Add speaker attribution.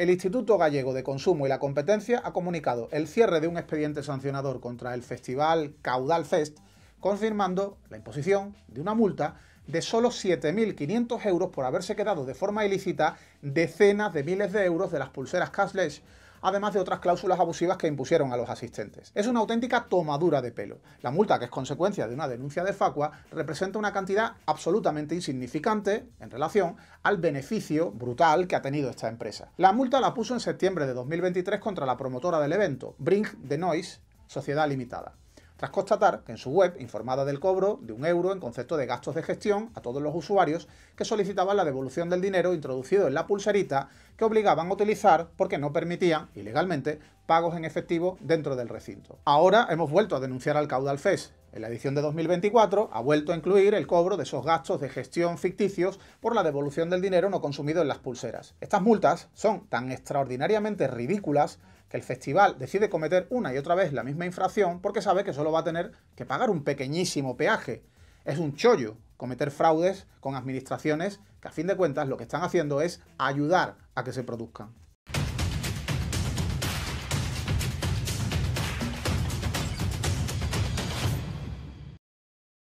Speaker 1: El Instituto Gallego de Consumo y la Competencia ha comunicado el cierre de un expediente sancionador contra el festival Caudal Fest, confirmando la imposición de una multa de solo 7.500 euros por haberse quedado de forma ilícita decenas de miles de euros de las pulseras cashless además de otras cláusulas abusivas que impusieron a los asistentes. Es una auténtica tomadura de pelo. La multa, que es consecuencia de una denuncia de Facua, representa una cantidad absolutamente insignificante en relación al beneficio brutal que ha tenido esta empresa. La multa la puso en septiembre de 2023 contra la promotora del evento, Brink the Noise Sociedad Limitada tras constatar que en su web informaba del cobro de un euro en concepto de gastos de gestión a todos los usuarios que solicitaban la devolución del dinero introducido en la pulserita que obligaban a utilizar porque no permitían, ilegalmente, pagos en efectivo dentro del recinto. Ahora hemos vuelto a denunciar al caudal FES en la edición de 2024 ha vuelto a incluir el cobro de esos gastos de gestión ficticios por la devolución del dinero no consumido en las pulseras. Estas multas son tan extraordinariamente ridículas que el festival decide cometer una y otra vez la misma infracción porque sabe que solo va a tener que pagar un pequeñísimo peaje. Es un chollo cometer fraudes con administraciones que a fin de cuentas lo que están haciendo es ayudar a que se produzcan.